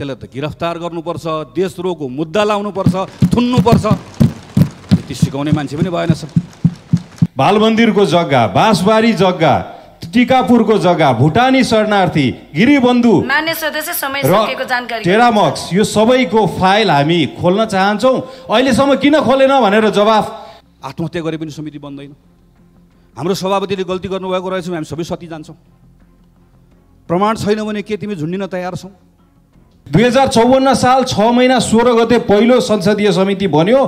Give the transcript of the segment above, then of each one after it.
त्यसलाई त गिरफ्तार गर्नुपर्छ देशद्रोहको मुद्दा लाउनुपर्छ थुन्नुपर्छ त्यति सिकाउने मान्छे पनि भएन सर मन्दिरको जग्गा बाँसबारी जग्गा टिकापुरको जग्गा भुटानी शरणार्थी गिरिबन्धु र टेरामक्स यो सबैको फाइल हामी खोल्न चाहन्छौँ अहिलेसम्म किन खोलेन भनेर जवाफ आत्महत्या गरे पनि समिति बन्दैन हाम्रो सभापतिले गल्ती गर्नुभएको रहेछौँ हामी सबै सती जान्छौँ प्रमाण छैन भने के तिमी झुन्डिन तयार छौ दुई हजार चौवन्न साल छ महिना सोह्र गते पहिलो संसदीय समिति बन्यो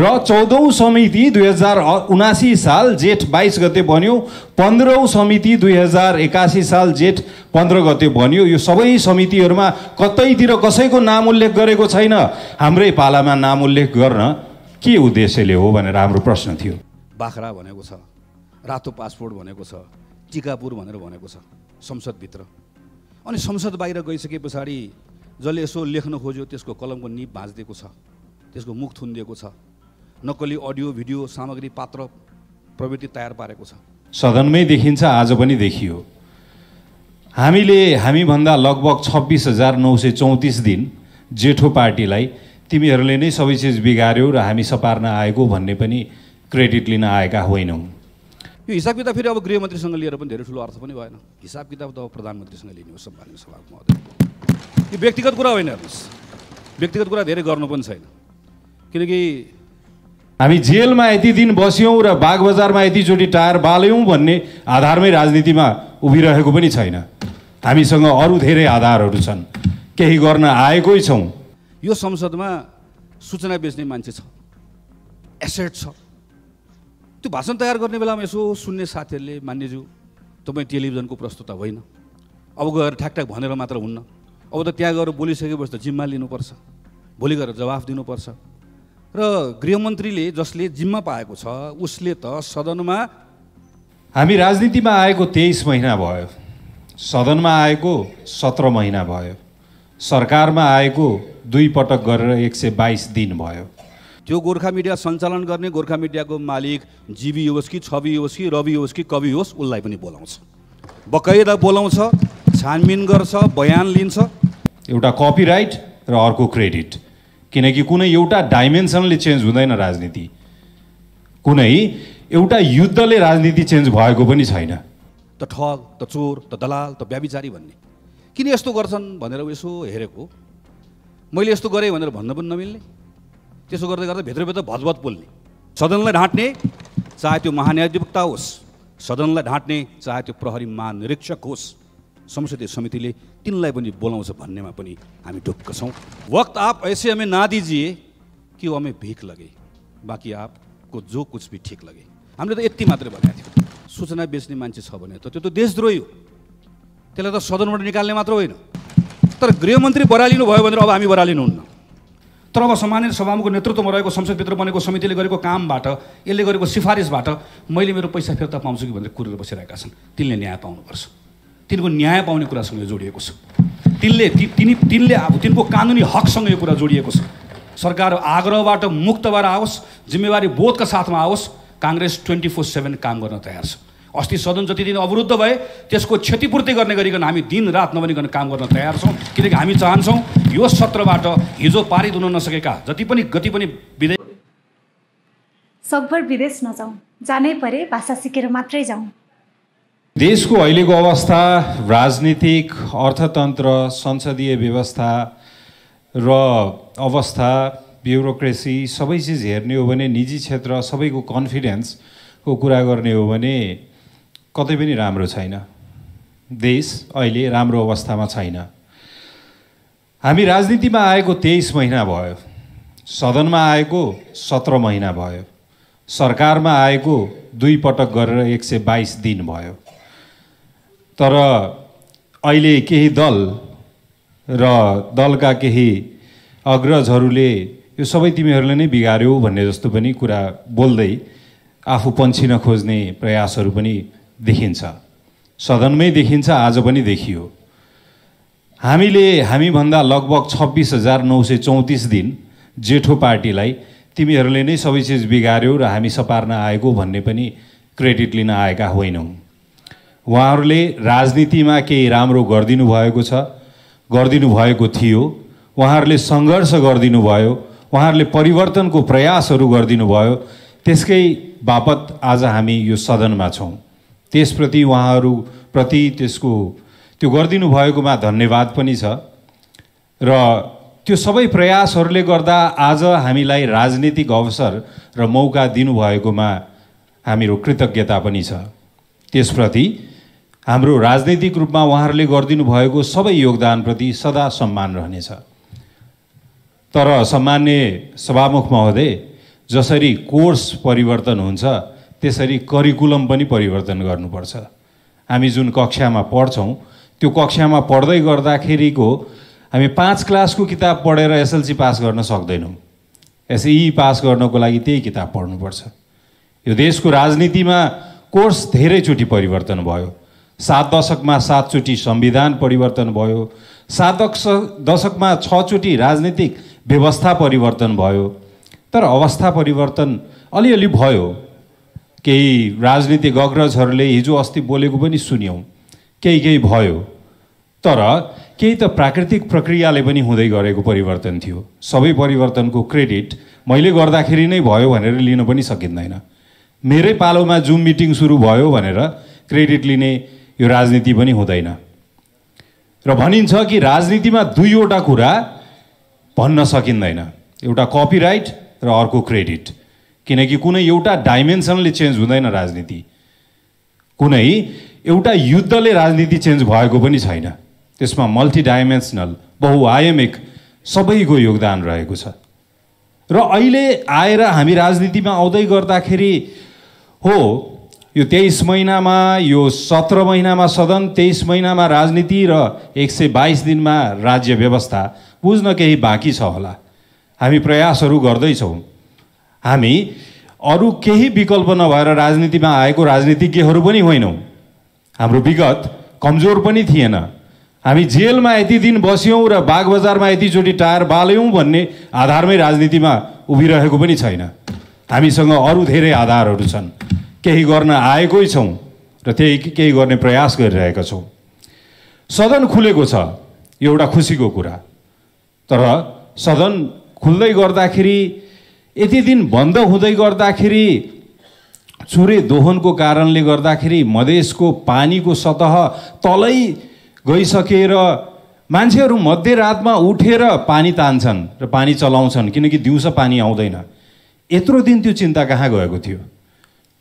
र चौधौँ समिति दुई हजार उनासी साल जेठ बाइस गते बन्यो पन्ध्रौँ समिति दुई हजार एकासी साल जेठ पन्ध्र गते बन्यो यो सबै समितिहरूमा कतैतिर कसैको नाम उल्लेख गरेको छैन हाम्रै पालामा नाम उल्लेख गर्न के उद्देश्यले हो भनेर हाम्रो प्रश्न थियो बाख्रा भनेको छ रातो पासपोर्ट भनेको छ टिकापुर भनेर भनेको छ संसदभित्र अनि संसद बाहिर गइसके पछाडि जसले यसो लेख्न खोज्यो त्यसको कलमको निप भाँचिदिएको छ त्यसको मुख थुनिदिएको छ नक्कली अडियो भिडियो सामग्री पात्र प्रवृत्ति तयार पारेको छ सदनमै देखिन्छ आज पनि देखियो हामीले हामीभन्दा लगभग छब्बिस हजार नौ सय चौतिस दिन जेठो पार्टीलाई तिमीहरूले नै सबै चिज बिगाऱ्यौ र हामी सपार्न आएको भन्ने पनि क्रेडिट लिन आएका होइनौँ यो हिसाब किताब फेरि अब गृहमन्त्रीसँग लिएर पनि धेरै ठुलो अर्थ पनि भएन हिसाब किताब त अब प्रधानमन्त्रीसँग लिने हो सम्मान्य सभाको यो व्यक्तिगत कुरा होइन हेर्नुहोस् व्यक्तिगत कुरा धेरै गर्नु पनि छैन किनकि हामी जेलमा यति दिन बस्यौँ र बाघ बजारमा यतिचोटि टायर बाल्यौँ भन्ने आधारमै राजनीतिमा उभिरहेको पनि छैन हामीसँग अरू धेरै आधारहरू छन् केही गर्न आएकै छौँ यो संसदमा सूचना बेच्ने मान्छे छ एसेट छ त्यो भाषण तयार गर्ने बेलामा यसो सुन्ने साथीहरूले मान्यज्यू तपाईँ टेलिभिजनको प्रस्तुता होइन अब गएर ठ्याकठ्याक भनेर मात्र हुन्न अब त त्यहाँ गएर बोलिसकेपछि त जिम्मा लिनुपर्छ भोलि गएर जवाफ दिनुपर्छ र गृहमन्त्रीले जसले जिम्मा पाएको छ उसले त सदनमा हामी राजनीतिमा आएको तेइस महिना भयो सदनमा आएको सत्र महिना भयो सरकारमा आएको दुई पटक गरेर एक सय बाइस दिन भयो त्यो गोर्खा मिडिया सञ्चालन गर्ने गोर्खा मिडियाको मालिक जिबी होस् कि छवि होस् कि रवि होस् कि कवि होस् उसलाई पनि बोलाउँछ बकैदा बोलाउँछ छानबिन गर्छ बयान लिन्छ एउटा कपिराइट र अर्को क्रेडिट किनकि कुनै एउटा डाइमेन्सनले चेन्ज हुँदैन राजनीति कुनै एउटा युद्धले राजनीति चेन्ज भएको पनि छैन त ठग त चोर त दलाल त व्याविचारी भन्ने किन यस्तो गर्छन् भनेर यसो हेरेको मैले यस्तो गरेँ भनेर भन्न पनि नमिल्ने त्यसो गर्दै गर्दा भित्रभित्र भजभत बोल्ने सदनलाई ढाँट्ने चाहे त्यो महान्याधिवक्ता होस् सदनलाई ढाँट्ने चाहे त्यो प्रहरी महानिरीक्षक होस् संसदीय समितिले तिनलाई पनि बोलाउँछ भन्नेमा पनि हामी ढुक्क छौँ वक्त आप ऐसे हामी नादिजिए कि हामी हमें लगे बाँकी आपको जो कुछ भी ठिक लगे हामीले त यति मात्रै भनेको थियो सूचना बेच्ने मान्छे छ भने त त्यो त देशद्रोही हो त्यसलाई त सदनबाट निकाल्ने मात्र होइन तर गृहमन्त्री बरालिनु भयो भनेर अब हामी बरालिनुहुन्न तर अब सामान्य सभामुखको नेतृत्वमा रहेको संसदभित्र बनेको समितिले गरेको कामबाट यसले गरेको सिफारिसबाट मैले मेरो पैसा फिर्ता पाउँछु कि भनेर कुरेर बसिरहेका छन् तिनले न्याय पाउनुपर्छ तिनको न्याय पाउने कुरासँग जोडिएको छ तिनले ती तिनी तिनले अब तिनको कानुनी हकसँग यो कुरा जोडिएको छ सरकार आग्रहबाट मुक्त भएर आओस् जिम्मेवारी बोधका साथमा आओस् काङ्ग्रेस ट्वेन्टी फोर सेभेन काम गर्न तयार छ अस्ति सदन जति दिन अवरुद्ध भए त्यसको क्षतिपूर्ति गर्ने गरिकन हामी दिन रात नभनिकन काम गर्न तयार छौँ किनकि हामी चाहन्छौँ यो सत्रबाट हिजो पारित हुन नसकेका जति पनि गति पनि विदेश सकभर विदेश नजाउँ जानै परे भाषा सिकेर मात्रै जाउँ देशको अहिलेको अवस्था राजनीतिक अर्थतन्त्र संसदीय व्यवस्था र अवस्था ब्युरोक्रेसी सबै चिज हेर्ने हो भने निजी क्षेत्र सबैको कन्फिडेन्सको कुरा गर्ने हो भने कतै पनि राम्रो छैन देश अहिले राम्रो अवस्थामा छैन हामी राजनीतिमा आएको तेइस महिना भयो सदनमा आएको सत्र महिना भयो सरकारमा आएको दुई पटक गरेर एक सय बाइस दिन भयो तर अहिले केही दल र दलका केही अग्रजहरूले यो सबै तिमीहरूले नै बिगाऱ्यौ भन्ने जस्तो पनि कुरा बोल्दै आफू पन्छिन खोज्ने प्रयासहरू पनि देखिन्छ सदनमै देखिन्छ आज पनि देखियो हामीले हामीभन्दा लगभग छब्बिस हजार नौ सय चौतिस दिन जेठो पार्टीलाई तिमीहरूले नै सबै चिज बिगाऱ्यौ र हामी सपार्न आएको भन्ने पनि क्रेडिट लिन आएका होइनौँ उहाँहरूले राजनीतिमा केही राम्रो गरिदिनु भएको छ गरिदिनु भएको थियो उहाँहरूले सङ्घर्ष गरिदिनु भयो उहाँहरूले परिवर्तनको प्रयासहरू गरिदिनु भयो त्यसकै बापत आज हामी यो सदनमा छौँ त्यसप्रति उहाँहरूप्रति त्यसको त्यो गरिदिनु भएकोमा धन्यवाद पनि छ र त्यो सबै प्रयासहरूले गर्दा आज हामीलाई राजनीतिक अवसर र मौका दिनुभएकोमा हामीहरू कृतज्ञता पनि छ त्यसप्रति हाम्रो राजनैतिक रूपमा उहाँहरूले गरिदिनु भएको सबै योगदानप्रति सदा सम्मान रहनेछ तर सामान्य सभामुख महोदय जसरी कोर्स परिवर्तन हुन्छ त्यसरी करिकुलम पनि परिवर्तन गर्नुपर्छ हामी जुन कक्षामा पढ्छौँ त्यो कक्षामा पढ्दै गर्दाखेरिको हामी पाँच क्लासको किताब पढेर एसएलसी पास गर्न सक्दैनौँ एसई पास गर्नको लागि त्यही किताब पढ्नुपर्छ यो देशको राजनीतिमा कोर्स धेरैचोटि परिवर्तन भयो सात दशकमा सातचोटि संविधान परिवर्तन भयो सात दश दशकमा छचोटि राजनीतिक व्यवस्था परिवर्तन भयो तर अवस्था परिवर्तन अलिअलि भयो केही राजनीतिक अग्रजहरूले हिजो अस्ति बोलेको पनि सुन्यौँ केही केही भयो तर केही त प्राकृतिक प्रक्रियाले पनि हुँदै गरेको परिवर्तन थियो सबै परिवर्तनको क्रेडिट मैले गर्दाखेरि नै भयो भनेर लिन पनि सकिँदैन मेरै पालोमा जुम मिटिङ सुरु भयो भनेर क्रेडिट लिने यो राजनीति पनि हुँदैन र भनिन्छ कि राजनीतिमा दुईवटा कुरा भन्न सकिँदैन एउटा कपिराइट र अर्को क्रेडिट किनकि कुनै एउटा डाइमेन्सनले चेन्ज हुँदैन राजनीति कुनै एउटा युद्धले राजनीति चेन्ज भएको पनि छैन त्यसमा डाइमेन्सनल बहुआयामिक सबैको योगदान रहेको छ र अहिले आएर हामी राजनीतिमा आउँदै गर्दाखेरि हो यो तेइस महिनामा यो सत्र महिनामा सदन तेइस महिनामा राजनीति र एक सय बाइस दिनमा राज्य व्यवस्था बुझ्न केही बाँकी छ होला हामी प्रयासहरू गर्दैछौँ हामी अरू केही विकल्प नभएर राजनीतिमा आएको राजनीतिज्ञहरू पनि होइनौँ हाम्रो विगत कमजोर पनि थिएन हामी जेलमा यति दिन बस्यौँ र बागबजारमा यतिचोटि टायर बाल्यौँ भन्ने आधारमै राजनीतिमा उभिरहेको पनि छैन हामीसँग अरू धेरै आधारहरू छन् केही गर्न आएकै छौँ र त्यही केही गर्ने प्रयास गरिरहेका छौँ सदन खुलेको छ एउटा खुसीको कुरा तर सदन खुल्दै गर्दाखेरि यति दिन बन्द हुँदै गर्दाखेरि चुरे दोहनको कारणले गर्दाखेरि मधेसको पानीको सतह तलै गइसकेर मान्छेहरू मध्यरातमा उठेर पानी तान्छन् र पानी चलाउँछन् किनकि दिउँसो पानी आउँदैन यत्रो दिन त्यो चिन्ता कहाँ गएको थियो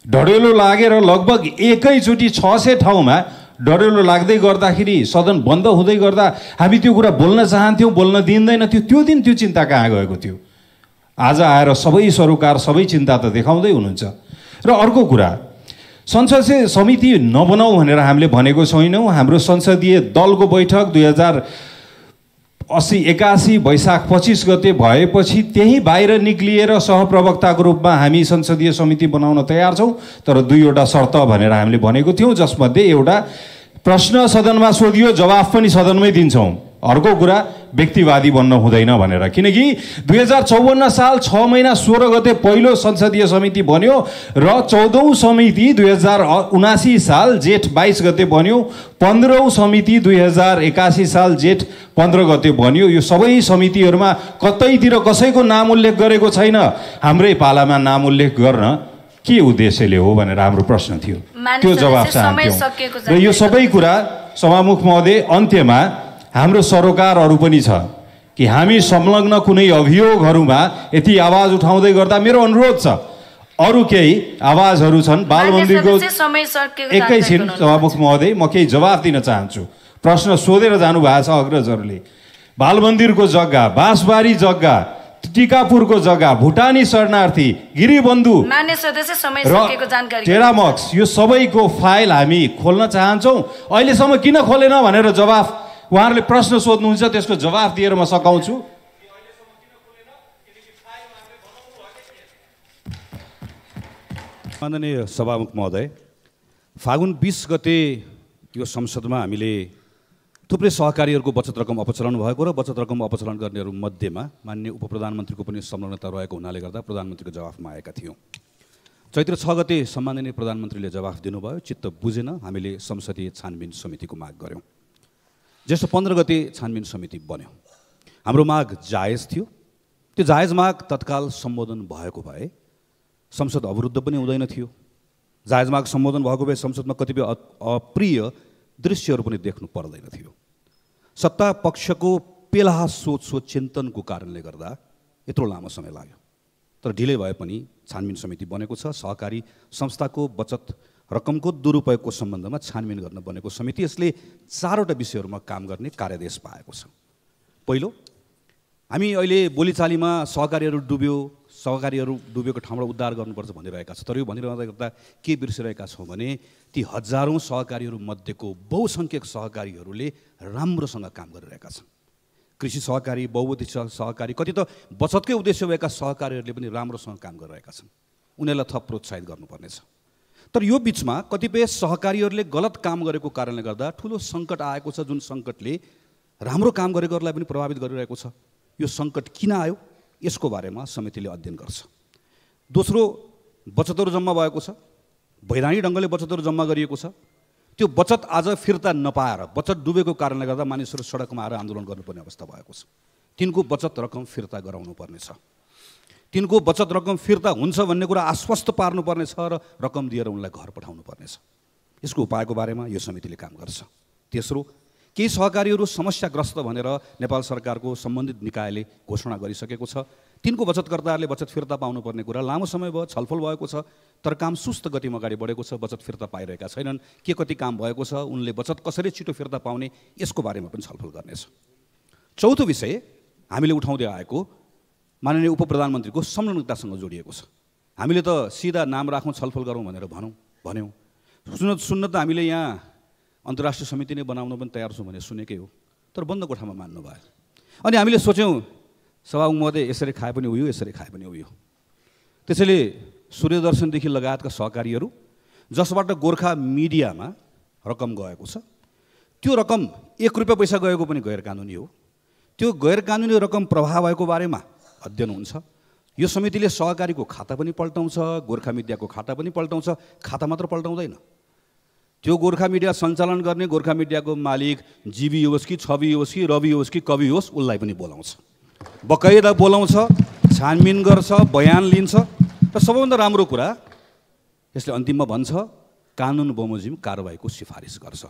ढडेलो लागेर लगभग एकैचोटि छ सय ठाउँमा डरेलो लाग्दै गर्दाखेरि सदन बन्द हुँदै गर्दा हामी त्यो कुरा बोल्न चाहन्थ्यौँ बोल्न दिँदैन थियो त्यो दिन त्यो चिन्ता कहाँ गएको थियो आज आएर सबै सरोकार सबै चिन्ता त देखाउँदै हुनुहुन्छ र अर्को कुरा संसदीय समिति नबनाऊ भनेर हामीले भनेको छैनौँ हाम्रो संसदीय दलको बैठक दुई हजार असी एकासी वैशाख पच्चिस गते भएपछि त्यही बाहिर निक्लिएर सहप्रवक्ताको रूपमा हामी संसदीय समिति बनाउन तयार छौँ तर दुईवटा शर्त भनेर हामीले भनेको थियौँ जसमध्ये एउटा प्रश्न सदनमा सोधियो जवाफ पनि सदनमै दिन्छौँ अर्को कुरा व्यक्तिवादी बन्न हुँदैन भनेर किनकि दुई हजार चौवन्न साल छ महिना सोह्र गते पहिलो संसदीय समिति बन्यो र चौधौँ समिति दुई हजार उनासी साल जेठ बाइस गते बन्यो पन्ध्रौँ समिति दुई हजार एकासी साल जेठ पन्ध्र गते बन्यो यो सबै समितिहरूमा कतैतिर कसैको नाम उल्लेख गरेको छैन हाम्रै पालामा नाम उल्लेख गर्न के उद्देश्यले हो भनेर हाम्रो प्रश्न थियो त्यो जवाब चाहन्थ्यौँ र यो सबै कुरा सभामुख महोदय अन्त्यमा हाम्रो सरोकारहरू पनि छ कि हामी संलग्न कुनै अभियोगहरूमा यति आवाज उठाउँदै गर्दा मेरो अनुरोध छ अरू केही आवाजहरू छन् मन्दिरको एकैछिन सभामुख महोदय म केही जवाफ दिन चाहन्छु प्रश्न सोधेर जानुभएको छ अग्रजहरूले बाल मन्दिरको जग्गा बाँसबारी जग्गा टिकापुरको जग्गा भुटानी शरणार्थी गिरिबन्धु टेरामक्स यो सबैको फाइल हामी खोल्न चाहन्छौँ अहिलेसम्म किन खोलेन भनेर जवाफ उहाँहरूले प्रश्न सोध्नुहुन्छ त्यसको जवाफ दिएर म सघाउँछु माननीय सभामुख महोदय फागुन बिस गते यो संसदमा हामीले थुप्रै सहकारीहरूको बचत रकम अपचलन भएको र बचत रकम अपचलन गर्नेहरू मध्येमा मान्य उप प्रधानमन्त्रीको पनि संलग्नता रहेको हुनाले गर्दा प्रधानमन्त्रीको जवाफमा आएका थियौँ चैत्र छ गते सम्माननीय प्रधानमन्त्रीले जवाफ दिनुभयो चित्त बुझेन हामीले संसदीय छानबिन समितिको माग गऱ्यौँ जस्तो पन्ध्र गते छानबिन समिति बन्यो हाम्रो माग जायज थियो त्यो जायज माग तत्काल सम्बोधन भएको भए संसद अवरुद्ध पनि हुँदैन थियो जायज माग सम्बोधन भएको भए संसदमा कतिपय अप्रिय दृश्यहरू पनि देख्नु पर्दैन थियो सत्ता पक्षको पेला सोच सोच चिन्तनको कारणले गर्दा यत्रो लामो समय लाग्यो तर ढिलै भए पनि छानबिन समिति बनेको छ सहकारी संस्थाको बचत रकमको दुरुपयोगको सम्बन्धमा छानबिन गर्न बनेको समिति यसले चारवटा विषयहरूमा काम गर्ने कार्यदेश पाएको छ पहिलो हामी अहिले बोलीचालीमा सहकारीहरू डुब्यो सहकारीहरू डुबेको ठाउँबाट उद्धार गर्नुपर्छ भनिरहेका छ तर यो भनिरहँदा गर्दा के बिर्सिरहेका छौँ भने ती हजारौँ मध्येको बहुसङ्ख्यक सहकारीहरूले राम्रोसँग काम गरिरहेका छन् कृषि सहकारी बहुवधि सहकारी कति त बचतकै उद्देश्य भएका सहकारीहरूले पनि राम्रोसँग काम गरिरहेका छन् उनीहरूलाई थप प्रोत्साहित गर्नुपर्नेछ तर यो बिचमा कतिपय सहकारीहरूले गलत काम गरेको कारणले गर्दा ठुलो सङ्कट आएको छ जुन सङ्कटले राम्रो काम गरेकोहरूलाई पनि प्रभावित गरिरहेको छ यो सङ्कट किन आयो यसको बारेमा समितिले अध्ययन गर्छ दोस्रो बचतहरू जम्मा भएको छ वैधानिक ढङ्गले बचतहरू जम्मा गरिएको छ त्यो बचत आज फिर्ता नपाएर बचत डुबेको कारणले गर्दा मानिसहरू सडकमा आएर आन्दोलन गर्नुपर्ने अवस्था भएको छ तिनको बचत रकम फिर्ता गराउनु पर्नेछ तिनको बचत रकम फिर्ता हुन्छ भन्ने कुरा आश्वस्त पार्नुपर्नेछ र रकम दिएर उनलाई घर पठाउनु पर्नेछ यसको उपायको बारेमा यो समितिले काम गर्छ तेस्रो केही सहकारीहरू समस्याग्रस्त भनेर नेपाल सरकारको सम्बन्धित निकायले घोषणा गरिसकेको छ तिनको बचतकर्ताहरूले बचत फिर्ता पाउनुपर्ने कुरा लामो समय भयो छलफल भएको छ तर काम सुस्त गतिमा अगाडि बढेको छ बचत फिर्ता पाइरहेका छैनन् के कति काम भएको छ उनले बचत कसरी छिटो फिर्ता पाउने यसको बारेमा पनि छलफल गर्नेछ चौथो विषय हामीले उठाउँदै आएको माननीय उप प्रधानमन्त्रीको संलग्नतासँग जोडिएको छ हामीले त सिधा नाम राखौँ छलफल गरौँ भनेर भनौँ भन्यौँ सुन्न सुन्न त हामीले यहाँ अन्तर्राष्ट्रिय समिति नै बनाउन पनि तयार छौँ भनेर सुनेकै हो तर बन्द कोठामा मान्नु भयो अनि हामीले सोच्यौँ सभामुख महोदय यसरी खाए पनि उयो यसरी खाए पनि उयो त्यसैले सूर्यदर्शनदेखि लगायतका सहकारीहरू जसबाट गोर्खा मिडियामा रकम गएको छ त्यो रकम एक रुपियाँ पैसा गएको पनि गैर कानुनी हो त्यो गैर कानुनी रकम प्रभाव भएको बारेमा अध्ययन हुन्छ यो समितिले सहकारीको खाता पनि पल्टाउँछ गोर्खा मिडियाको खाता पनि पल्टाउँछ खाता मात्र पल्टाउँदैन त्यो गोर्खा मिडिया सञ्चालन गर्ने गोर्खा मिडियाको मालिक जीवी होस् कि छवि होस् कि रवि होस् कि कवि होस् उसलाई पनि बोलाउँछ बकैदा बोलाउँछ छानबिन गर्छ बयान लिन्छ र सबैभन्दा राम्रो कुरा यसले अन्तिममा भन्छ कानुन बमोजिम कारवाहीको सिफारिस गर्छ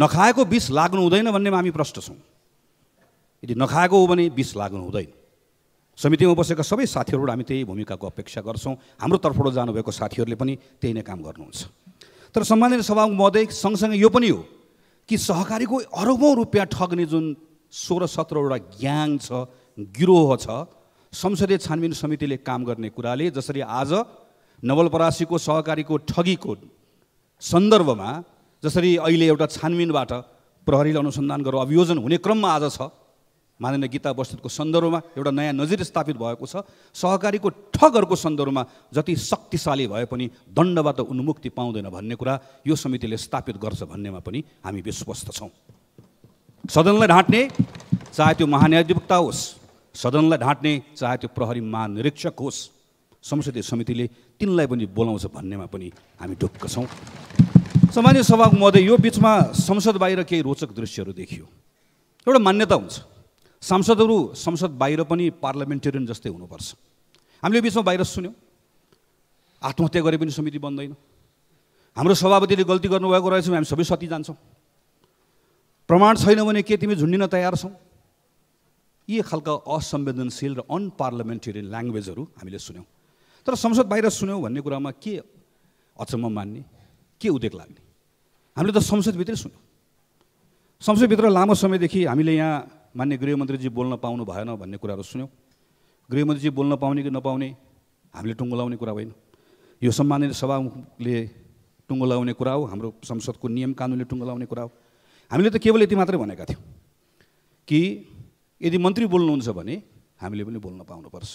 नखाएको बिस लाग्नु हुँदैन भन्नेमा हामी प्रष्ट छौँ यदि नखाएको हो भने बिस लाग्नु हुँदैन समितिमा बसेका सबै साथीहरूबाट हामी त्यही भूमिकाको अपेक्षा गर्छौँ हाम्रो तर्फबाट जानुभएको साथीहरूले पनि त्यही नै काम गर्नुहुन्छ तर सम्मानित सभामुख महोदय सँगसँगै यो पनि हो कि सहकारीको अरबौँ रुपियाँ ठग्ने जुन सोह्र सत्रवटा ग्याङ छ गिरोह छ संसदीय छानबिन समितिले काम गर्ने कुराले जसरी आज नवलपरासीको सहकारीको ठगीको सन्दर्भमा जसरी अहिले एउटा छानबिनबाट प्रहरीले अनुसन्धान गरेर अभियोजन हुने क्रममा आज छ माननीय गीता बस्तुतको सन्दर्भमा एउटा नयाँ नजिर स्थापित भएको छ सहकारीको ठगहरूको सन्दर्भमा जति शक्तिशाली भए पनि दण्डबाट उन्मुक्ति पाउँदैन भन्ने कुरा यो समितिले स्थापित गर्छ भन्नेमा पनि हामी विश्वस्त छौँ सदनलाई ढाँट्ने चाहे त्यो महान्याधिवक्ता होस् सदनलाई ढाँट्ने चाहे त्यो प्रहरी महानिरीक्षक होस् संसदीय समितिले तिनलाई पनि बोलाउँछ भन्नेमा पनि हामी ढुक्क छौँ सामान्य सभाको महोदय यो बिचमा संसद बाहिर केही रोचक दृश्यहरू देखियो एउटा मान्यता हुन्छ सांसदहरू संसद बाहिर पनि पार्लियामेन्टेरियन जस्तै हुनुपर्छ हामीले बिचमा बाहिर सुन्यौँ आत्महत्या गरे पनि समिति बन्दैन हाम्रो सभापतिले गल्ती गर्नुभएको रहेछ भने हामी सबै सती जान्छौँ प्रमाण छैन भने के तिमी झुन्डिन तयार छौ यी खालका असंवेदनशील र अनपार्लिमेन्टेरियन ल्याङ्ग्वेजहरू हामीले सुन्यौँ तर संसद बाहिर सुन्यौँ भन्ने कुरामा के अचम्म मान्ने के उद्योग लाग्ने हामीले त संसदभित्रै सुन्यौँ संसदभित्र लामो समयदेखि हामीले यहाँ मान्य गृहमन्त्रीजी बोल्न पाउनु भएन भन्ने कुराहरू सुन्यौँ गृहमन्त्रीजी बोल्न पाउने कि नपाउने हामीले टुङ्गो लाउने कुरा होइन यो सम्मानित सभाले टुङ्गो लगाउने कुरा हो हाम्रो संसदको नियम कानुनले टुङ्गो लाउने कुरा हो हामीले त केवल यति मात्रै भनेका थियौँ कि यदि मन्त्री बोल्नुहुन्छ भने हामीले पनि बोल्न पाउनुपर्छ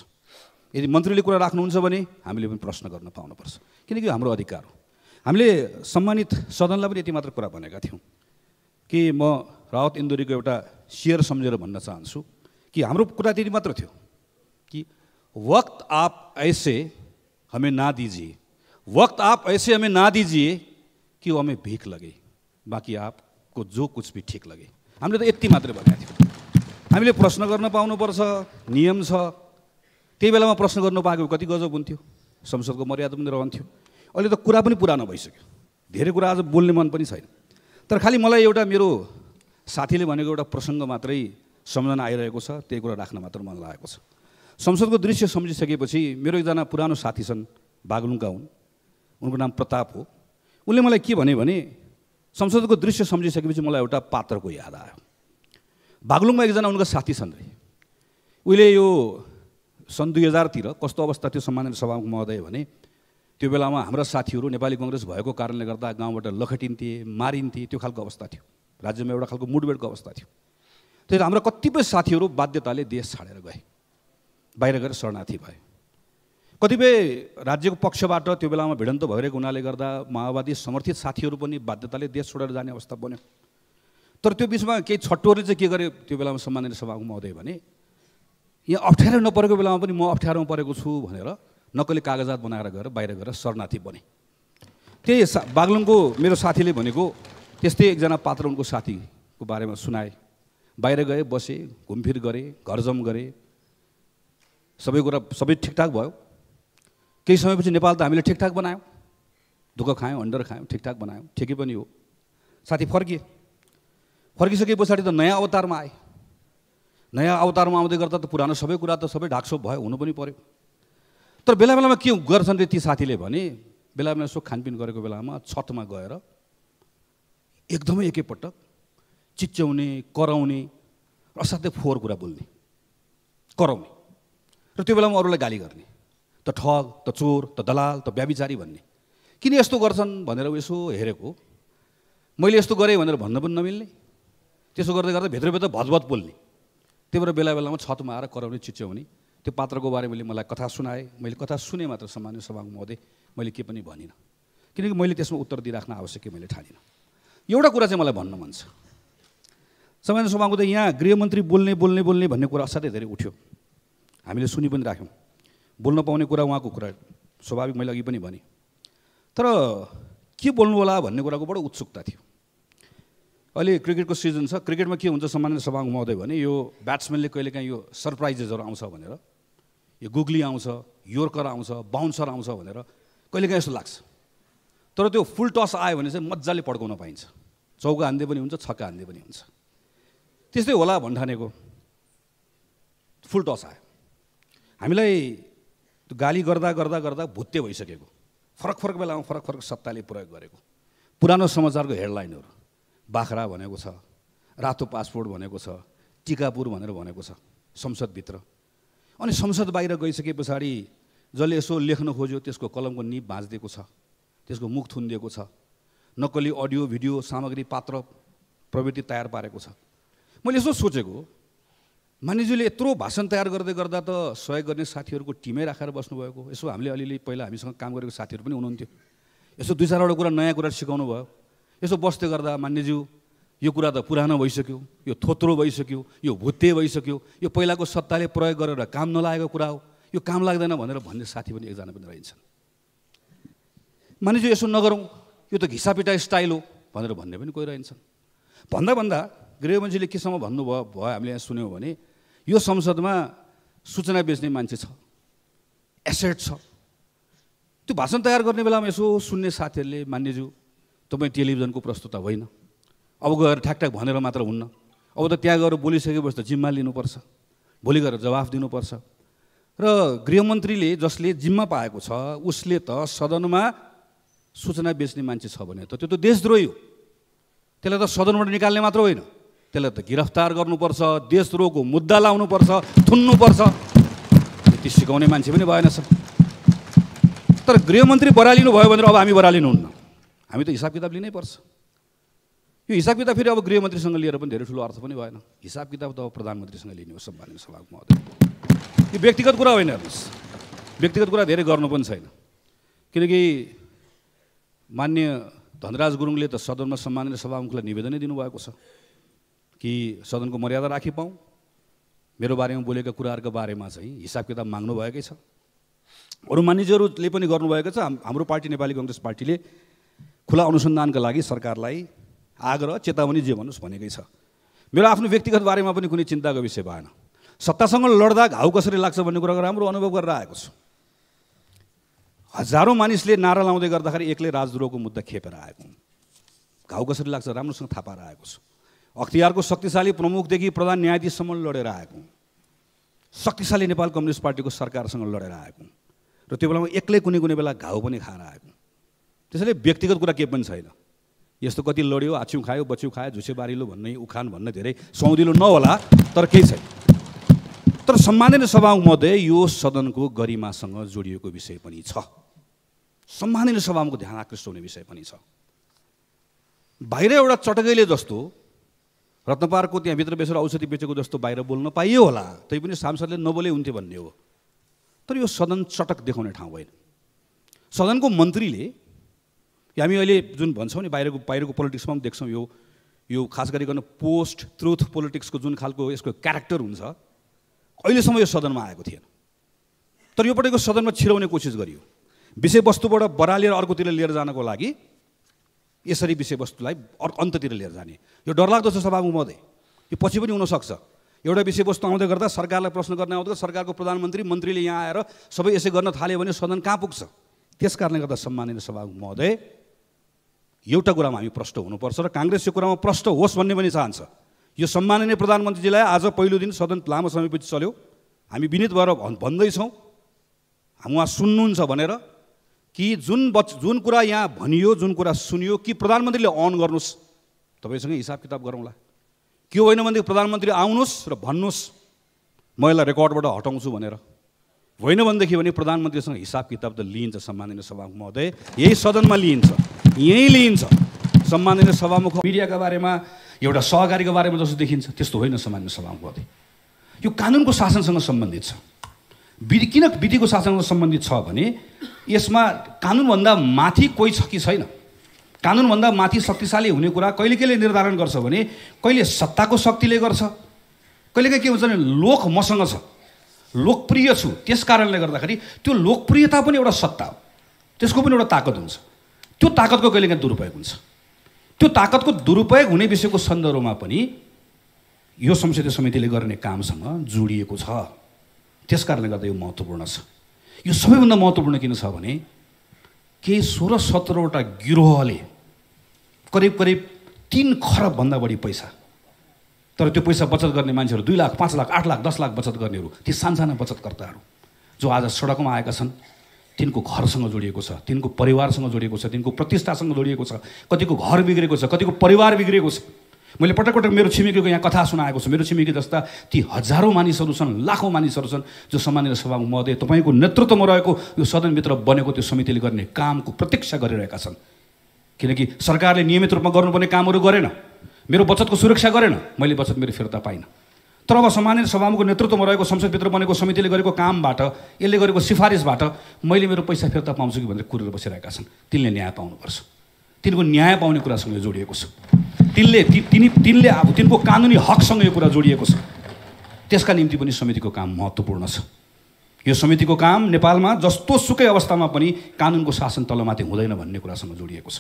यदि मन्त्रीले कुरा राख्नुहुन्छ भने हामीले पनि प्रश्न गर्न पाउनुपर्छ किनकि हाम्रो अधिकार हो हामीले सम्मानित सदनलाई पनि यति मात्र कुरा भनेका थियौँ कि म रावत इन्दुरीको एउटा सेयर सम्झेर भन्न चाहन्छु कि हाम्रो कुरा त्यति मात्र थियो कि वक्त आप ऐसे हमें ना दिजिए वक्त आप ऐसे हमें ना दिजिए कि वो हमें भीख लगे बाँकी आपको जो कुछ भी ठिक लगे हामीले त यति मात्रै भनेको थियो हामीले प्रश्न गर्न पाउनुपर्छ नियम छ त्यही बेलामा प्रश्न गर्नु पाएको कति गजब हुन्थ्यो संसदको मर्यादा पनि रहन्थ्यो अहिले त कुरा पनि पुरानो भइसक्यो धेरै कुरा आज बोल्ने मन पनि छैन तर खालि मलाई एउटा मेरो साथीले भनेको एउटा प्रसङ्ग मात्रै सम्झना आइरहेको छ त्यही कुरा राख्न मात्र मन लागेको छ संसदको दृश्य सम्झिसकेपछि मेरो एकजना पुरानो साथी छन् बागलुङका हुन् उनको नाम प्रताप हो उनले मलाई के भने भने संसदको दृश्य सम्झिसकेपछि मलाई एउटा पात्रको याद आयो बागलुङमा एकजना उनका साथी छन् रे उहिले यो सन् दुई हजारतिर कस्तो अवस्था थियो सम्माननीय सभामुख महोदय भने त्यो बेलामा हाम्रा साथीहरू नेपाली कङ्ग्रेस भएको कारणले गर्दा गाउँबाट लखटिन्थे मारिन्थे त्यो खालको अवस्था थियो राज्यमा एउटा खालको मुडबेडको अवस्था थियो त्यही हाम्रो कतिपय साथीहरू बाध्यताले देश छाडेर गए बाहिर गएर शरणार्थी भए कतिपय राज्यको पक्षबाट त्यो बेलामा भिडन्त भइरहेको हुनाले गर्दा माओवादी समर्थित साथीहरू पनि बाध्यताले देश छोडेर जाने अवस्था बन्यो तर त्यो बिचमा केही छट्टोहरूले चाहिँ के गरे त्यो बेलामा सम्माननीय सभाको महोदय भने यहाँ अप्ठ्यारो नपरेको बेलामा पनि म अप्ठ्यारोमा परेको छु भनेर नक्कली कागजात बनाएर गएर बाहिर गएर शरणार्थी बने त्यही सा बागलुङको मेरो साथीले भनेको त्यस्तै एकजना पात्र उनको साथीको बारेमा सुनाए बाहिर गए बसे घुमफिर गरे घरजम गरे सबै कुरा सबै ठिकठाक भयो केही समयपछि नेपाल त हामीले ठिकठाक बनायौँ दुःख खायौँ अन्डर खायौँ ठिकठाक बनायौँ ठिकै पनि हो साथी फर्किए फर्किसके पछाडि त नयाँ अवतारमा आए नयाँ अवतारमा आउँदै गर्दा त पुरानो सबै कुरा त सबै ढाकसोप भयो हुनु पनि पऱ्यो तर बेला बेलामा के गर्छन् रे ती साथीले भने बेला बेला यसो खानपिन गरेको बेलामा छतमा गएर एकदमै एकैपटक चिच्याउने कराउने असाध्यै फोहोर कुरा बोल्ने कराउने र त्यो बेलामा अरूलाई गाली गर्ने त ठग त चोर त दलाल त व्याविचारी भन्ने किन यस्तो गर्छन् भनेर यसो हेरेको मैले यस्तो गरेँ भनेर भन्न पनि नमिल्ने त्यसो गर्दै गर्दा भित्रभित्र भजभज बोल्ने त्यही भएर बेला बेलामा छतमा आएर कराउने चिच्याउने त्यो पात्रको बारेमा मलाई कथा सुनाएँ मैले कथा सुने मात्र सामान्य सभामा महोदय मैले के पनि भनिनँ किनकि मैले त्यसमा उत्तर दिइराख्न आवश्यकै मैले ठानिनँ एउटा कुरा चाहिँ मलाई भन्नु मन छ संविधान सभाको त यहाँ गृहमन्त्री बोल्ने बोल्ने बोल्ने भन्ने कुरा असाध्यै धेरै उठ्यो हामीले सुनि पनि राख्यौँ बोल्न पाउने कुरा उहाँको कुरा स्वाभाविक मैले अघि पनि भनेँ तर के बोल्नु होला भन्ने कुराको बडो उत्सुकता थियो अहिले क्रिकेटको सिजन छ क्रिकेटमा के हुन्छ सामान्य सभाको महोदय भने यो ब्याट्सम्यानले कहिलेकाहीँ यो सरप्राइजेसहरू आउँछ भनेर यो गुग्ली आउँछ योर्कर आउँछ बााउन्सर आउँछ भनेर कहिलेकाहीँ यस्तो लाग्छ तर त्यो फुल टस आयो भने चाहिँ मजाले पड्काउन पाइन्छ चौका हान्दै पनि हुन्छ छक्का हान्दै पनि हुन्छ त्यस्तै होला भन्ठानेको फुल टस आयो हामीलाई गाली गर्दा गर्दा गर्दा भुत्ते भइसकेको फरक फरक बेलामा फरक फरक सत्ताले प्रयोग गरेको पुरानो समाचारको हेडलाइनहरू बाख्रा भनेको छ रातो पासपोर्ट भनेको छ टिकापुर भनेर भनेको छ संसदभित्र अनि संसद बाहिर गइसके पछाडि जसले यसो लेख्न खोज्यो त्यसको कलमको निप भाँचिदिएको छ त्यसको मुख थुनिदिएको छ नक्कली अडियो भिडियो सामग्री पात्र प्रवृत्ति तयार पारेको छ मैले यसो सोचेको मानिसजीले यत्रो भाषण तयार गर्दै गर्दा त सहयोग गर्ने साथीहरूको टिमै राखेर बस्नुभएको यसो हामीले अलिअलि पहिला हामीसँग काम गरेको साथीहरू पनि हुनुहुन्थ्यो यसो दुई चारवटा कुरा नयाँ कुरा सिकाउनु भयो यसो बस्दै गर्दा मान्यज्यू यो कुरा त पुरानो भइसक्यो यो थोत्रो भइसक्यो यो भुत्ते भइसक्यो यो पहिलाको सत्ताले प्रयोग गरेर काम नलागेको कुरा हो यो काम लाग्दैन भनेर भन्ने साथी पनि एकजना पनि रहन्छन् मानिज्यू यसो नगरौँ यो त घिसापिटा स्टाइल हो भनेर भन्ने पनि कोही रहन्छन् भन्दा भन्दा गृहमन्त्रीले केसम्म भन्नुभयो भयो हामीले यहाँ सुन्यौँ भने यो संसदमा सूचना बेच्ने मान्छे छ एसेट छ त्यो भाषण तयार गर्ने बेलामा यसो सुन्ने साथीहरूले मान्यज्यू तपाईँ टेलिभिजनको प्रस्तुता होइन अब गएर ठ्याकठ्याक भनेर मात्र हुन्न अब त त्यहाँ गएर बोलिसकेपछि त जिम्मा लिनुपर्छ भोलि गएर जवाफ दिनुपर्छ र गृहमन्त्रीले जसले जिम्मा पाएको छ उसले त सदनमा सूचना बेच्ने मान्छे छ भने त त्यो त देशद्रोही हो त्यसलाई त सदनबाट निकाल्ने मात्र होइन त्यसलाई त गिरफ्तार गर्नुपर्छ देशद्रोहको मुद्दा लाउनुपर्छ थुन्नुपर्छ त्यति सिकाउने मान्छे पनि भएन सर तर गृहमन्त्री बरालिनु भयो भनेर अब हामी बरालिनुहुन्न हामी त हिसाब किताब लिनै पर्छ यो हिसाब किताब फेरि अब गृहमन्त्रीसँग लिएर पनि धेरै ठुलो अर्थ पनि भएन हिसाब किताब त अब प्रधानमन्त्रीसँग लिने हो सम्मानित सभाको महोदय यो व्यक्तिगत कुरा होइन हेर्नुहोस् व्यक्तिगत कुरा धेरै गर्नु पनि छैन किनकि मान्य धनराज गुरुङले त सदनमा सम्मानित सभामुखलाई निवेदनै दिनुभएको छ कि सदनको मर्यादा राखी मेरो बारेमा बोलेका कुराहरूको बारेमा चाहिँ हिसाब किताब माग्नु भएकै छ अरू मानिसहरूले पनि गर्नुभएको छ हाम्रो पार्टी नेपाली कङ्ग्रेस पार्टीले खुला अनुसन्धानका लागि सरकारलाई आग्रह चेतावनी जे भन्नुहोस् भनेकै छ मेरो आफ्नो व्यक्तिगत बारेमा पनि कुनै चिन्ताको विषय भएन सत्तासँग लड्दा घाउ कसरी लाग्छ भन्ने कुराको राम्रो अनुभव गरेर आएको छु हजारौँ मानिसले नारा लाउँदै गर्दाखेरि एक्लै राजद्रोहको मुद्दा खेपेर आएको घाउ कसरी लाग्छ राम्रोसँग थाहा पाएर आएको छु अख्तियारको शक्तिशाली प्रमुखदेखि प्रधान न्यायाधीशसम्म लडेर आएको शक्तिशाली नेपाल कम्युनिस्ट पार्टीको सरकारसँग लडेर आएको र त्यो बेलामा एक्लै कुनै कुनै बेला घाउ पनि खाएर आएको त्यसैले व्यक्तिगत कुरा केही पनि छैन यस्तो कति लड्यो आछ्यु खायो बच्यु खायो झुसे बारिलो भन्ने उखान भन्ने धेरै सौदिलो नहोला तर केही छैन तर सम्माननीय सभामध्ये यो सदनको गरिमासँग जोडिएको विषय पनि छ सम्माननीय सभामुखको ध्यान आकृष्ट हुने विषय पनि छ बाहिर एउटा चटकैले जस्तो रत्नपारको त्यहाँभित्र बेसेर औषधि बेचेको जस्तो बाहिर बोल्न पाइयो होला पनि सांसदले नबोले हुन्थ्यो भन्ने हो तर यो सदन चटक देखाउने ठाउँ होइन सदनको मन्त्रीले हामी अहिले जुन भन्छौँ नि बाहिरको बाहिरको पोलिटिक्समा पनि देख्छौँ यो यो खास गरिकन पोस्ट ट्रुथ पोलिटिक्सको जुन खालको यसको क्यारेक्टर हुन्छ अहिलेसम्म यो सदनमा आएको थिएन तर यो पटकको सदनमा छिराउने कोसिस गरियो विषयवस्तुबाट बरालेर अर्कोतिर लिएर जानको लागि यसरी विषयवस्तुलाई अर्को अन्ततिर लिएर जाने यो डरलाग्दो छ सभा महोदय यो पछि पनि हुनसक्छ एउटा विषयवस्तु आउँदै गर्दा सरकारलाई प्रश्न गर्न आउँदा सरकारको प्रधानमन्त्री मन्त्रीले यहाँ आएर सबै यसै गर्न थाल्यो भने सदन कहाँ पुग्छ त्यस कारणले गर्दा सम्मानित सभा महोदय एउटा कुरामा हामी प्रष्ट हुनुपर्छ र काङ्ग्रेस यो कुरामा प्रष्ट होस् भन्ने पनि चाहन्छ यो सम्माननीय प्रधानमन्त्रीजीलाई आज पहिलो दिन सदन लामो समयपछि चल्यो हामी विनित भएर भन्दैछौँ उहाँ सुन्नुहुन्छ भनेर कि जुन बच जुन कुरा यहाँ भनियो जुन कुरा सुनियो कि प्रधानमन्त्रीले अन गर्नुहोस् तपाईँसँग हिसाब किताब गरौँला के होइन भनेदेखि प्रधानमन्त्री आउनुहोस् र भन्नुहोस् म यसलाई रेकर्डबाट हटाउँछु भनेर होइन भनेदेखि भने प्रधानमन्त्रीसँग हिसाब किताब त लिइन्छ सम्माननीय सभामुख महोदय यही सदनमा लिइन्छ यहीँ लिइन्छ सम्माननीय सभामुख मिडियाको बारेमा एउटा सहकारीको बारेमा जस्तो देखिन्छ त्यस्तो होइन सम्माननीय सभामुख महोदय यो कानुनको शासनसँग सम्बन्धित छ विधि किन विधिको शासनसँग सम्बन्धित छ भने यसमा कानुनभन्दा माथि कोही छ कि छैन कानुनभन्दा माथि शक्तिशाली हुने कुरा कहिले कहिले निर्धारण गर्छ भने कहिले सत्ताको शक्तिले गर्छ कहिले के हुन्छ भने लोक मसँग छ लोकप्रिय छु त्यस कारणले गर्दाखेरि त्यो लोकप्रियता पनि एउटा सत्ता हो त्यसको पनि एउटा ताकत हुन्छ त्यो ताकतको कहिलेकाहीँ दुरुपयोग हुन्छ त्यो ताकतको दुरुपयोग हुने विषयको सन्दर्भमा पनि यो संसदीय समितिले गर्ने कामसँग जोडिएको छ त्यस कारणले गर्दा यो महत्त्वपूर्ण छ यो सबैभन्दा महत्त्वपूर्ण किन छ भने केही सोह्र सत्रवटा गिरोहले करिब करिब तिन खरबभन्दा बढी पैसा तर त्यो पैसा बचत गर्ने मान्छेहरू दुई लाख पाँच लाख आठ लाख दस लाख बचत गर्नेहरू ती सानसाना बचतकर्ताहरू जो आज सडकमा आएका छन् तिनको घरसँग जोडिएको छ तिनको परिवारसँग जोडिएको छ तिनको प्रतिष्ठासँग जोडिएको छ कतिको घर बिग्रेको छ कतिको परिवार बिग्रेको छ मैले पटक पटक मेरो छिमेकीको यहाँ कथा सुनाएको छु मेरो छिमेकी जस्ता ती हजारौँ मानिसहरू छन् लाखौँ मानिसहरू छन् जो सामान्य सभामा महोदय तपाईँको नेतृत्वमा रहेको यो सदनभित्र बनेको त्यो समितिले गर्ने कामको प्रतीक्षा गरिरहेका छन् किनकि सरकारले नियमित रूपमा गर्नुपर्ने कामहरू गरेन मेरो बचतको सुरक्षा गरेन मैले बचत मेरो फिर्ता पाइनँ तर अब सामान्य सभामुखको नेतृत्वमा रहेको संसदभित्र बनेको समितिले गरेको कामबाट यसले गरेको सिफारिसबाट मैले मेरो पैसा फिर्ता पाउँछु कि भनेर कुरेर बसिरहेका छन् तिनले न्याय पाउनुपर्छ तिनको न्याय पाउने कुरासँग जोडिएको छु तिनले ती तिनी तिनले अब तिनको कानुनी हकसँग यो कुरा जोडिएको छ त्यसका निम्ति पनि समितिको काम महत्त्वपूर्ण छ यो समितिको काम नेपालमा जस्तो सुकै अवस्थामा पनि कानुनको शासन तलमाथि हुँदैन भन्ने कुरासँग जोडिएको छ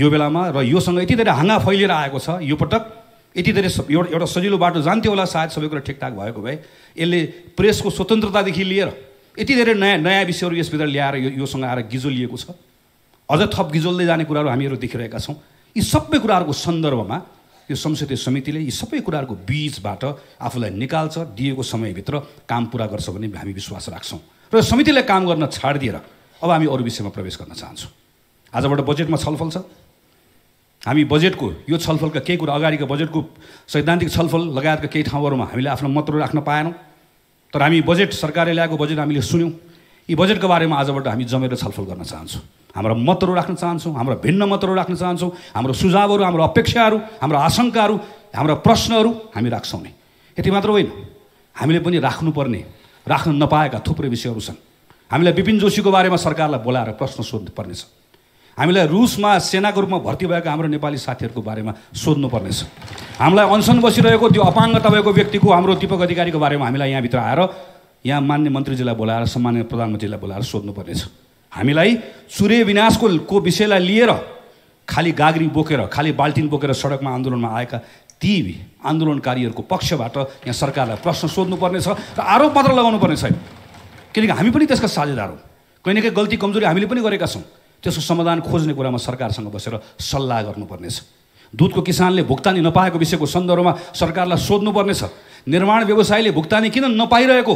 यो बेलामा र योसँग यति धेरै हाँगा फैलिएर आएको छ यो पटक यति धेरै एउटा एउटा सजिलो बाटो जान्थ्यो होला सायद सबै कुरा ठिकठाक भएको भए यसले प्रेसको स्वतन्त्रतादेखि लिएर यति धेरै नयाँ नयाँ विषयहरू यसभित्र ल्याएर यो योसँग आएर गिजोलिएको छ अझ थप गिजोल्दै जाने कुराहरू हामीहरू देखिरहेका छौँ यी सबै कुराहरूको सन्दर्भमा यो संसदीय समितिले यी सबै कुराहरूको बिचबाट आफूलाई निकाल्छ दिएको समयभित्र काम पुरा गर्छ भन्ने हामी विश्वास राख्छौँ र समितिलाई काम गर्न छाडिदिएर अब हामी अरू विषयमा प्रवेश गर्न चाहन्छौँ आजबाट बजेटमा छलफल छ हामी बजेटको यो छलफलका केही कुरा अगाडिको बजेटको सैद्धान्तिक छलफल लगायतका केही ठाउँहरूमा हामीले आफ्नो मतहरू राख्न पाएनौँ तर हामी बजेट सरकारले ल्याएको बजेट हामीले सुन्यौँ यी बजेटको बारेमा आजबाट हामी जमेर छलफल गर्न चाहन्छौँ हाम्रो मतहरू राख्न चाहन्छौँ हाम्रो भिन्न मतहरू राख्न चाहन्छौँ हाम्रो सुझावहरू हाम्रो अपेक्षाहरू हाम्रो आशङ्काहरू हाम्रो प्रश्नहरू हामी राख्छौँ नि यति मात्र होइन हामीले पनि राख्नुपर्ने राख्न नपाएका थुप्रै विषयहरू छन् हामीलाई विपिन जोशीको बारेमा सरकारलाई बोलाएर प्रश्न सोध्नु सोध्नुपर्नेछ हामीलाई रुसमा सेनाको रूपमा भर्ती भएको हाम्रो नेपाली साथीहरूको बारेमा सोध्नुपर्नेछ हामीलाई अनसन बसिरहेको त्यो अपाङ्गता भएको व्यक्तिको हाम्रो दिपक अधिकारीको बारेमा हामीलाई यहाँभित्र आएर यहाँ मान्य मन्त्रीजीलाई बोलाएर सम्मान्य प्रधानमन्त्रीलाई बोलाएर सोध्नुपर्नेछ हामीलाई सूर्य विनाशको को विषयलाई लिएर खालि गाग्री बोकेर खालि बाल्टिन बोकेर सडकमा आन्दोलनमा आएका ती आन्दोलनकारीहरूको पक्षबाट यहाँ सरकारलाई प्रश्न सोध्नुपर्नेछ र आरोप मात्र लगाउनु पर्ने छैन किनकि हामी पनि त्यसका साझेदार हौँ कहीँ न कहीँ गल्ती कमजोरी हामीले पनि गरेका छौँ त्यसको समाधान खोज्ने कुरामा सरकारसँग बसेर सल्लाह गर्नुपर्नेछ दुधको किसानले भुक्तानी नपाएको विषयको सन्दर्भमा सरकारलाई सोध्नुपर्नेछ निर्माण व्यवसायले भुक्तानी किन नपाइरहेको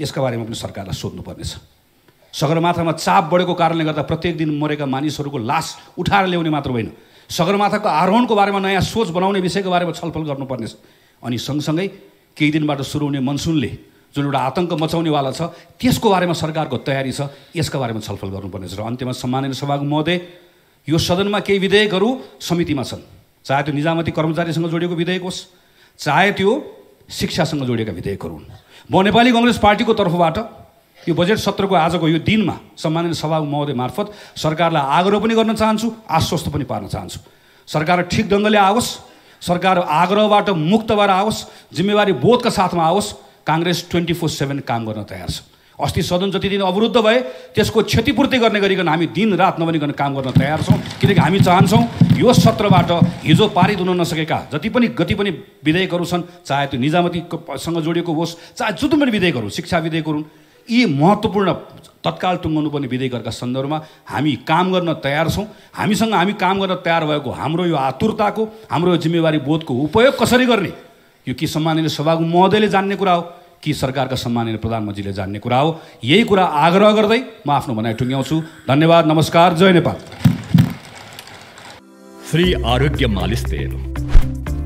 यसका बारेमा पनि सरकारलाई सोध्नुपर्नेछ सगरमाथामा चाप बढेको कारणले गर्दा प्रत्येक दिन मरेका मानिसहरूको लास उठाएर ल्याउने मात्र होइन सगरमाथाको आरोहणको बारेमा नयाँ सोच बनाउने विषयको बारेमा छलफल गर्नुपर्नेछ अनि सँगसँगै केही दिनबाट सुरु हुने मनसुनले जुन एउटा आतङ्क मचाउनेवाला छ त्यसको बारेमा सरकारको तयारी छ यसका बारेमा छलफल गर्नुपर्नेछ र अन्त्यमा सम्मानित सभाको महोदय यो सदनमा केही विधेयकहरू समितिमा छन् चाहे त्यो निजामती कर्मचारीसँग जोडिएको विधेयक होस् चाहे त्यो शिक्षासँग जोडिएका विधेयकहरू हुन् म नेपाली कङ्ग्रेस पार्टीको तर्फबाट यो बजेट सत्रको आजको यो दिनमा सम्माननीय सभा महोदय मार्फत सरकारलाई आग्रह पनि गर्न चाहन्छु आश्वस्त पनि पार्न चाहन्छु सरकार ठिक ढङ्गले आओस् सरकार आग्रहबाट मुक्त भएर आओस् जिम्मेवारी बोधका साथमा आओस् काङ्ग्रेस ट्वेन्टी फोर सेभेन काम गर्न तयार छ अस्ति सदन जति दिन अवरुद्ध भए त्यसको क्षतिपूर्ति गर्ने गरिकन हामी दिन दिनरात नभनिकन काम गर्न तयार छौँ किनकि हामी चाहन्छौँ यो सत्रबाट हिजो पारित हुन नसकेका जति पनि गति पनि विधेयकहरू छन् चाहे त्यो निजामतीसँग जोडिएको होस् चाहे जुन पनि विधेयकहरू शिक्षा विधेयकहरू यी महत्त्वपूर्ण तत्काल टुङ्गाउनुपर्ने विधेयकहरूका सन्दर्भमा हामी काम गर्न तयार छौँ हामीसँग हामी काम गर्न तयार भएको हाम्रो यो आतुरताको हाम्रो जिम्मेवारी बोधको उपयोग कसरी गर्ने यो कि सम्माननीय सभाको महोदयले जान्ने कुरा हो कि सरकारका सम्माननीय प्रधानमन्त्रीले जान्ने कुरा हो यही कुरा आग्रह गर्दै म आफ्नो भनाइ टुङ्ग्याउँछु धन्यवाद नमस्कार जय नेपाल श्री आरोग्य मालिस तेल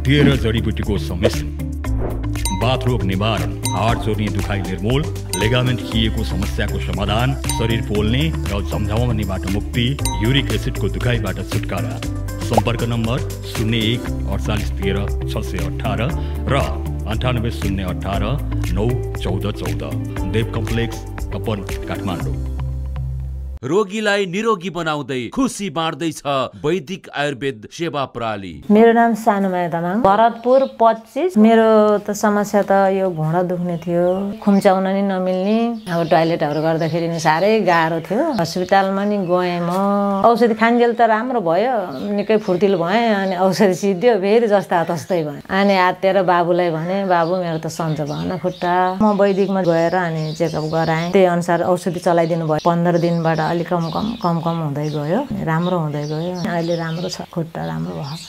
तेह्र जडीबुटीको समिश्रण बाथरोग निवारण हाड चोर्ने दुखाइ निर्मूल लेगामेन्ट खिएको समस्याको समाधान शरीर पोल्ने र झम्झाउनेबाट मुक्ति युरिक एसिडको दुखाइबाट छुटकारा सम्पर्क नम्बर शून्य एक अडचालिस तेह्र छ सय अठार र अन्ठानब्बे शून्य अठार नौ चौध चौध देव कम्प्लेक्स कपन काठमाडौँ रोगीलाई निरोगी बनाउँदै खुसी बाँड्दैछ वैदिक आयुर्वेद सेवा प्रणाली मेरो नाम सानुमाया तामाङ भरतपुर पच्चिस मेरो त समस्या त यो घोडा दुख्ने थियो खुम्चाउन नि नमिल्ने अब टोइलेटहरू गर्दाखेरि नि साह्रै गाह्रो थियो हस्पिटलमा नि गएँ म औषधि खान्जेल त राम्रो भयो निकै फुर्तिलो भएँ अनि औषधि सिद्धियो फेरि जस्ता तस्तै भयो अनि हातेर बाबुलाई भने बाबु मेरो त सन्चो भएन खुट्टा म वैदिकमा गएर अनि चेकअप गराएँ त्यही अनुसार औषधि चलाइदिनु भयो पन्ध्र दिनबाट अलिक कम कम कम कम हुँदै गयो राम्रो हुँदै गयो अहिले राम्रो छ खुट्टा राम्रो भयो